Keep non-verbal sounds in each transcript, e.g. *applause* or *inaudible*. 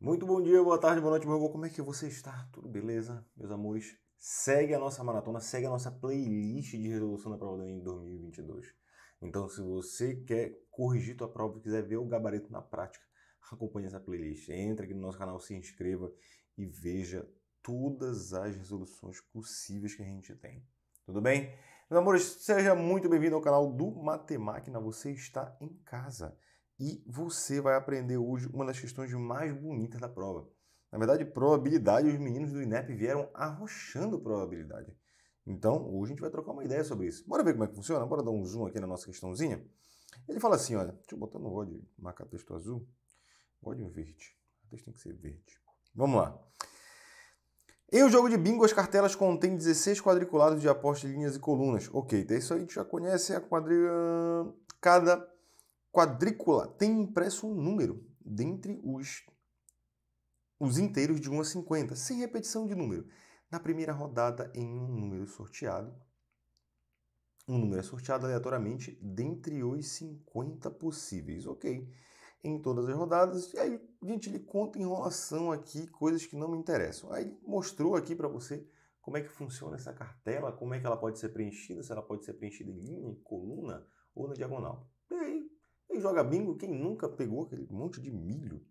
Muito bom dia, boa tarde, boa noite, meu amor. Como é que você está? Tudo beleza, meus amores? Segue a nossa maratona, segue a nossa playlist de resolução da prova da em 2022. Então, se você quer corrigir tua prova, quiser ver o gabarito na prática, acompanhe essa playlist. Entre aqui no nosso canal, se inscreva e veja todas as resoluções possíveis que a gente tem. Tudo bem? Meus amores, seja muito bem-vindo ao canal do Matemáquina. Você está em casa e você vai aprender hoje uma das questões mais bonitas da prova. Na verdade, probabilidade, os meninos do INEP vieram arrochando probabilidade. Então, hoje a gente vai trocar uma ideia sobre isso. Bora ver como é que funciona? Bora dar um zoom aqui na nossa questãozinha? Ele fala assim, olha, deixa eu botar no VOD, marcar texto azul. VOD é verde. O texto tem que ser verde. Vamos lá. Em um jogo de bingo, as cartelas contêm 16 quadriculados de apostas linhas e colunas. Ok, então isso aí a gente já conhece a é quadrilha... Hum, cada quadrícula tem impresso um número dentre os, os inteiros de 1 a 50, sem repetição de número. Na primeira rodada, em um número sorteado, um número é sorteado aleatoriamente dentre os 50 possíveis, ok? Em todas as rodadas, e aí, gente, ele conta enrolação aqui, coisas que não me interessam. Aí mostrou aqui para você como é que funciona essa cartela, como é que ela pode ser preenchida, se ela pode ser preenchida em linha, em coluna ou na diagonal. Quem joga bingo, quem nunca pegou aquele monte de milho,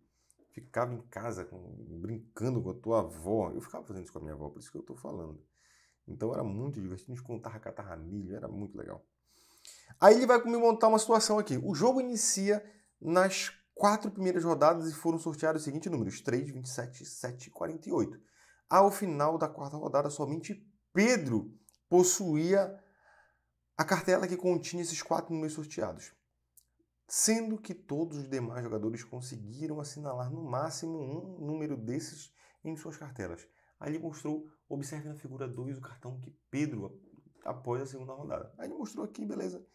ficava em casa com, brincando com a tua avó. Eu ficava fazendo isso com a minha avó, por isso que eu estou falando. Então era muito divertido, a gente contava catarra milho, era muito legal. Aí ele vai me montar uma situação aqui. O jogo inicia nas quatro primeiras rodadas e foram sorteados os seguintes números: 3, 27, 7 e 48. Ao final da quarta rodada, somente Pedro possuía a cartela que continha esses quatro números sorteados sendo que todos os demais jogadores conseguiram assinalar no máximo um número desses em suas cartelas. Ali mostrou, observe na figura 2 o cartão que Pedro após a segunda rodada. Aí ele mostrou aqui, beleza.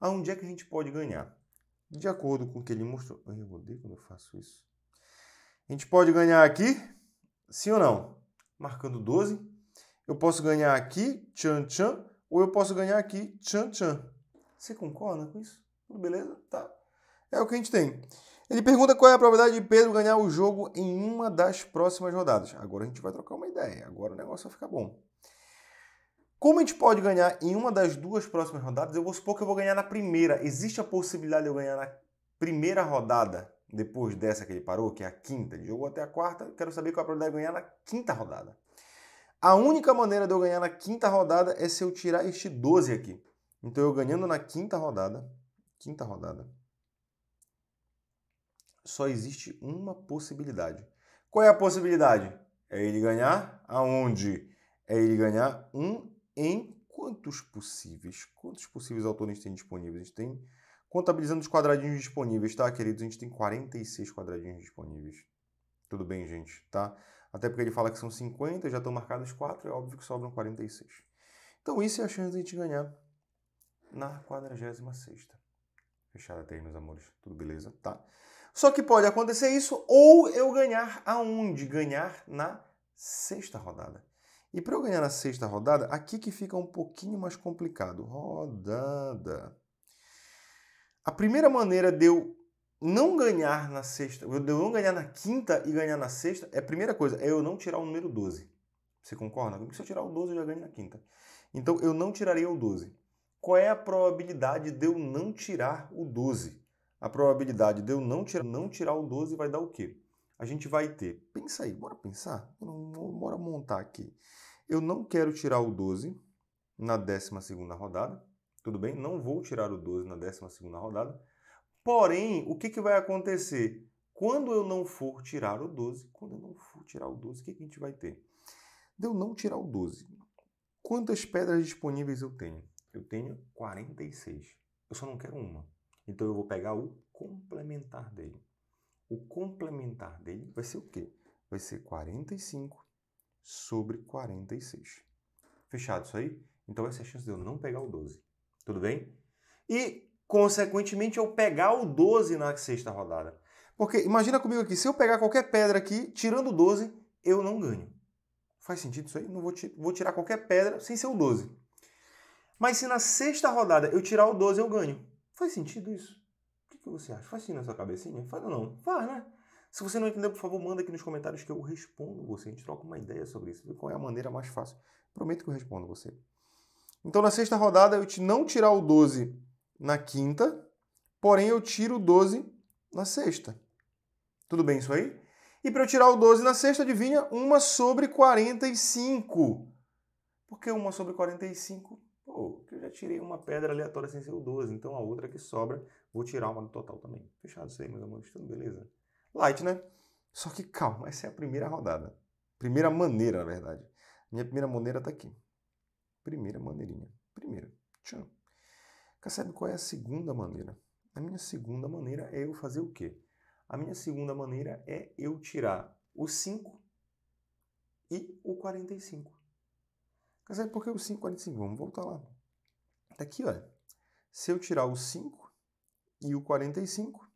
Aonde é que a gente pode ganhar? De acordo com o que ele mostrou. Eu odeio quando eu faço isso. A gente pode ganhar aqui, sim ou não? Marcando 12. Eu posso ganhar aqui, tchan tchan, ou eu posso ganhar aqui, tchan tchan. Você concorda com isso? Tudo beleza? Tá. É o que a gente tem. Ele pergunta qual é a probabilidade de Pedro ganhar o jogo em uma das próximas rodadas. Agora a gente vai trocar uma ideia, agora o negócio vai ficar bom. Como a gente pode ganhar em uma das duas próximas rodadas? Eu vou supor que eu vou ganhar na primeira. Existe a possibilidade de eu ganhar na primeira rodada, depois dessa que ele parou, que é a quinta. Ele jogou até a quarta, quero saber qual é a probabilidade de eu ganhar na quinta rodada. A única maneira de eu ganhar na quinta rodada é se eu tirar este 12 aqui. Então eu ganhando na quinta rodada, quinta rodada, só existe uma possibilidade. Qual é a possibilidade? É ele ganhar aonde? É ele ganhar um em quantos possíveis? Quantos possíveis autores tem disponíveis? A gente tem, contabilizando os quadradinhos disponíveis, tá, queridos? A gente tem 46 quadradinhos disponíveis. Tudo bem, gente, tá? Até porque ele fala que são 50, já estão marcados 4, é óbvio que sobram 46. Então, isso é a chance de a gente ganhar na 46ª fechada até aí, meus amores. Tudo beleza, tá? Só que pode acontecer isso ou eu ganhar aonde? Ganhar na sexta rodada. E para eu ganhar na sexta rodada, aqui que fica um pouquinho mais complicado. Rodada. A primeira maneira de eu não ganhar na sexta, eu não ganhar na quinta e ganhar na sexta, é a primeira coisa, é eu não tirar o número 12. Você concorda? Porque se eu tirar o 12, eu já ganho na quinta. Então eu não tiraria o 12. Qual é a probabilidade de eu não tirar o 12? A probabilidade de eu não tirar, não tirar o 12 vai dar o quê? A gente vai ter, pensa aí, bora pensar, bora montar aqui. Eu não quero tirar o 12 na 12 rodada, tudo bem? Não vou tirar o 12 na 12 rodada. Porém, o que, que vai acontecer? Quando eu não for tirar o 12, quando eu não for tirar o 12, o que, que a gente vai ter? De eu não tirar o 12, quantas pedras disponíveis eu tenho? Eu tenho 46. Eu só não quero uma. Então eu vou pegar o complementar dele. O complementar dele vai ser o quê? Vai ser 45 sobre 46. Fechado isso aí? Então essa é a chance de eu não pegar o 12. Tudo bem? E, consequentemente, eu pegar o 12 na sexta rodada. Porque imagina comigo aqui, se eu pegar qualquer pedra aqui, tirando o 12, eu não ganho. Faz sentido isso aí? Não vou, vou tirar qualquer pedra sem ser o 12. Mas se na sexta rodada eu tirar o 12, eu ganho. Faz sentido isso? O que, você acha? Faz sentido assim na sua cabecinha? Faz ou não? Faz, né? Se você não entendeu, por favor, manda aqui nos comentários que eu respondo você. A gente troca uma ideia sobre isso. qual é a maneira mais fácil. Prometo que eu respondo você. Então, na sexta rodada, eu te não tirar o 12 na quinta, porém eu tiro o 12 na sexta. Tudo bem isso aí? E para eu tirar o 12 na sexta, adivinha? 1 sobre 45. Por que 1 sobre 45? já tirei uma pedra aleatória sem ser o 12, então a outra que sobra, vou tirar uma do total também. Fechado isso aí, meus amores, tudo beleza? Light, né? Só que calma, essa é a primeira rodada. Primeira maneira, na verdade. Minha primeira maneira tá aqui. Primeira maneirinha. Primeira. Tchau. Percebe qual é a segunda maneira? A minha segunda maneira é eu fazer o quê? A minha segunda maneira é eu tirar o 5 e o 45. Percebe por que o 5 e 45? Vamos voltar lá. Está aqui, olha. Se eu tirar o 5 e o 45,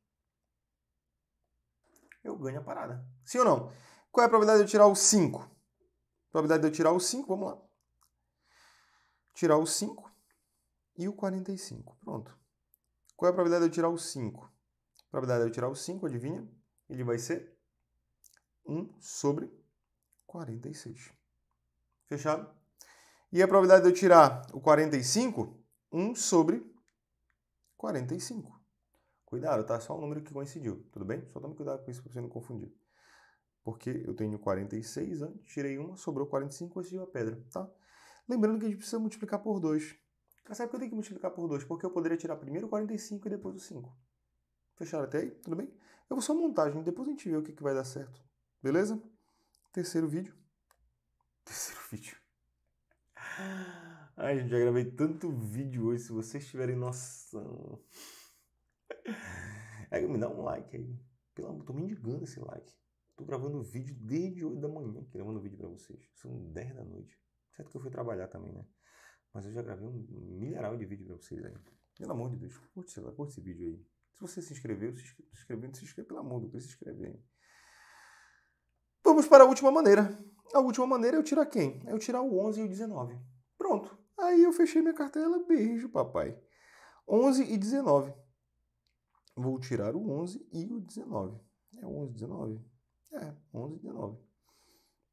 eu ganho a parada. Sim ou não? Qual é a probabilidade de eu tirar o 5? Probabilidade de eu tirar o 5, vamos lá. Tirar o 5 e o 45. Pronto. Qual é a probabilidade de eu tirar o 5? Probabilidade de eu tirar o 5, adivinha? Ele vai ser 1 sobre 46. Fechado? E a probabilidade de eu tirar o 45 1 sobre 45. Cuidado, tá? Só um número que coincidiu, tudo bem? Só tome cuidado com isso para você não confundir. Porque eu tenho 46 anos, né? tirei uma, sobrou 45, coincidiu a pedra, tá? Lembrando que a gente precisa multiplicar por 2. Mas sabe por que eu tenho que multiplicar por 2? Porque eu poderia tirar primeiro o 45 e depois o 5. Fecharam até aí? Tudo bem? Eu vou só montar, gente. Depois a gente vê o que, que vai dar certo. Beleza? Terceiro vídeo. *laughs* Terceiro vídeo. Ai, gente, já gravei tanto vídeo hoje, se vocês tiverem noção. É, me dá um like aí. Pelo amor, tô me indigando esse like. Tô gravando vídeo desde 8 da manhã, gravando vídeo para vocês. São 10 da noite. Certo que eu fui trabalhar também, né? Mas eu já gravei um milharal de vídeo para vocês aí. Pelo amor de Deus, curte, sei lá, curte esse vídeo aí. Se você se inscreveu, se inscreveu, se inscreveu, se inscreveu pelo amor do Deus, se inscrever. Vamos para a última maneira. A última maneira é eu tiro a quem? É eu tirar o 11 e o 19. Aí eu fechei minha cartela, beijo, papai. 11 e 19. Vou tirar o 11 e o 19. É 11 e 19? É, 11 e 19.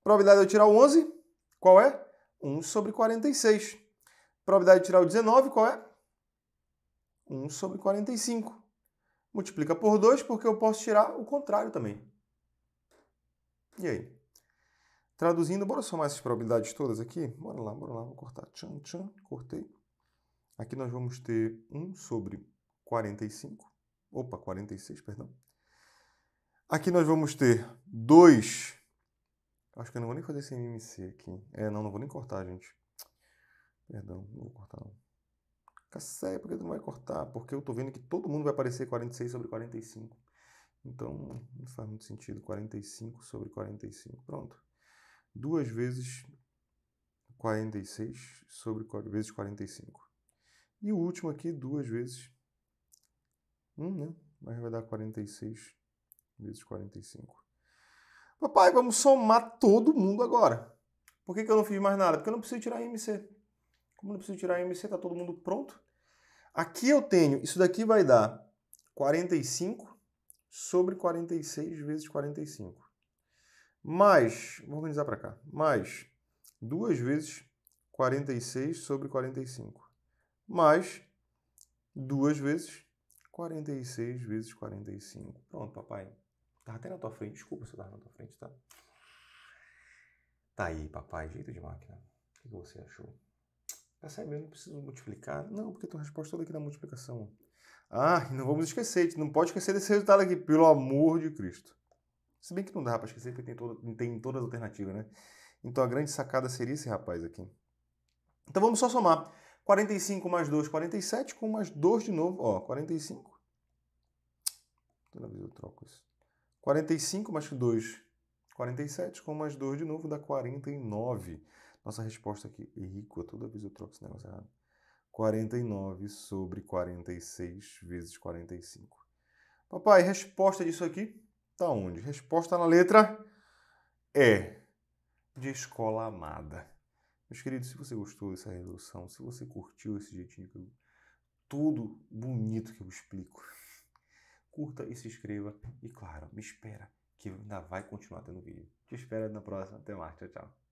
Probabilidade de eu tirar o 11, qual é? 1 sobre 46. Probabilidade de tirar o 19, qual é? 1 sobre 45. Multiplica por 2, porque eu posso tirar o contrário também. E aí? Traduzindo, bora somar essas probabilidades todas aqui? Bora lá, bora lá, vou cortar. Tchan, tchan, cortei. Aqui nós vamos ter 1 sobre 45. Opa, 46, perdão. Aqui nós vamos ter 2. Acho que eu não vou nem fazer esse MMC aqui. É, não, não vou nem cortar, gente. Perdão, não vou cortar não. Cacé, por que tu não vai cortar? Porque eu tô vendo que todo mundo vai aparecer 46 sobre 45. Então, não faz muito sentido. 45 sobre 45. Pronto. 2 vezes 46 sobre 4 vezes 45. E o último aqui, 2 vezes 1, né? Mas vai dar 46 vezes 45. Papai, vamos somar todo mundo agora. Por que, que eu não fiz mais nada? Porque eu não preciso tirar MC. Como eu não preciso tirar MC, tá todo mundo pronto. Aqui eu tenho, isso daqui vai dar 45 sobre 46 vezes 45 mais, vou organizar para cá, mais 2 vezes 46 sobre 45, mais 2 vezes 46 vezes 45. Pronto, papai. Tá até na tua frente, desculpa se eu tava na tua frente, tá? Tá aí, papai, jeito de máquina. O que você achou? Essa tá aí mesmo, não preciso multiplicar. Não, porque tua resposta toda aqui na multiplicação. Ah, não vamos esquecer, não pode esquecer desse resultado aqui, pelo amor de Cristo. Se bem que não dá para esquecer porque tem, todo, tem todas as alternativas, né? Então a grande sacada seria esse rapaz aqui. Então vamos só somar. 45 mais 2, 47, com mais 2 de novo. Ó, 45. Toda vez eu troco isso. 45 mais 2, 47, com mais 2 de novo, dá 49. Nossa resposta aqui, Henrico, é toda vez eu troco esse negócio errado. 49 sobre 46 vezes 45. Papai, resposta disso aqui Está onde? Resposta na letra E. De escola amada. Meus queridos, se você gostou dessa resolução, se você curtiu esse jeitinho, tudo bonito que eu explico, curta e se inscreva. E claro, me espera, que ainda vai continuar tendo vídeo. Te espero na próxima. Até mais. Tchau, tchau.